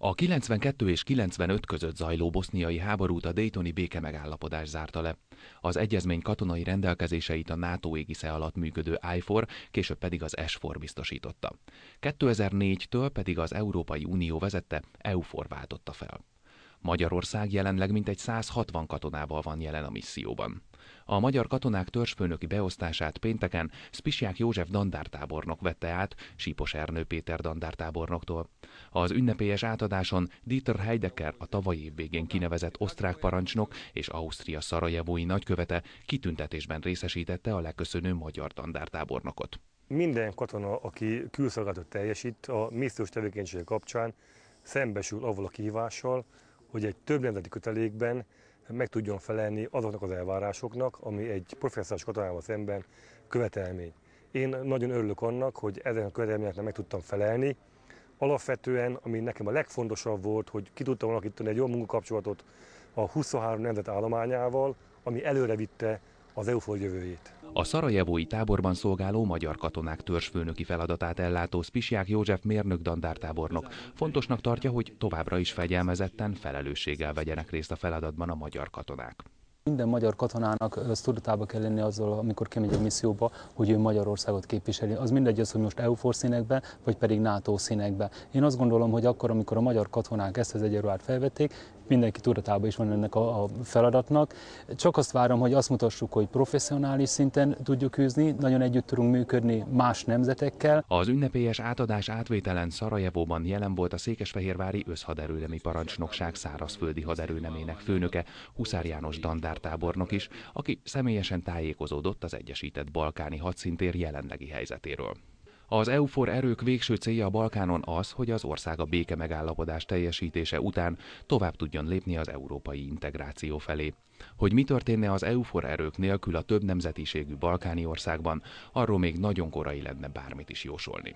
A 92 és 95 között zajló boszniai háborút a Daytoni béke megállapodás zárta le. Az egyezmény katonai rendelkezéseit a NATO égisze alatt működő IFOR, később pedig az ESFOR biztosította. 2004-től pedig az Európai Unió vezette EUFOR váltotta fel. Magyarország jelenleg mintegy 160 katonával van jelen a misszióban. A magyar katonák törzsfőnöki beosztását pénteken Spisják József dandártábornok vette át Sípos Ernő Péter dandártábornoktól. Az ünnepélyes átadáson Dieter Heidecker, a tavalyi év végén kinevezett osztrák parancsnok és Ausztria szarajevói nagykövete kitüntetésben részesítette a leköszönő magyar dandártábornokot. Minden katona, aki külszolgálatot teljesít a missziós tevékenység kapcsán, szembesül avval a kihívással, hogy egy több nemzeti kötelékben meg tudjon felelni azoknak az elvárásoknak, ami egy professzoros katonával szemben követelmény. Én nagyon örülök annak, hogy ezen a követelményeknek meg tudtam felelni. Alapvetően, ami nekem a legfontosabb volt, hogy ki tudtam alakítani egy jó munkakapcsolatot a 23 nemzet állományával, ami előre vitte az EUFOR jövőjét. A szarajevói táborban szolgáló magyar katonák törzsfőnöki feladatát ellátó Spisják József mérnök dandártábornok fontosnak tartja, hogy továbbra is fegyelmezetten felelősséggel vegyenek részt a feladatban a magyar katonák. Minden magyar katonának tudatába kell lenni azzal, amikor kimegy a misszióba, hogy ő Magyarországot képviseli. Az mindegy az, hogy most EUFOR színekbe, vagy pedig NATO színekbe. Én azt gondolom, hogy akkor, amikor a magyar katonák ezt az egyenruhát felvették, mindenki tudatába is van ennek a, a feladatnak. Csak azt várom, hogy azt mutassuk, hogy professzionális szinten tudjuk űzni, nagyon együtt tudunk működni más nemzetekkel. Az ünnepélyes átadás átvételen Szarajevóban jelen volt a Székesfehérvári Összhaderőnemi Parancsnokság szárazföldi haderőnemének főnöke, Huszár János Dandár radartábornok is, aki személyesen tájékozódott az Egyesített Balkáni hadszintér jelenlegi helyzetéről. Az EUFOR erők végső célja a Balkánon az, hogy az ország a béke megállapodás teljesítése után tovább tudjon lépni az európai integráció felé. Hogy mi történne az EUFOR erők nélkül a több nemzetiségű balkáni országban, arról még nagyon korai lenne bármit is jósolni.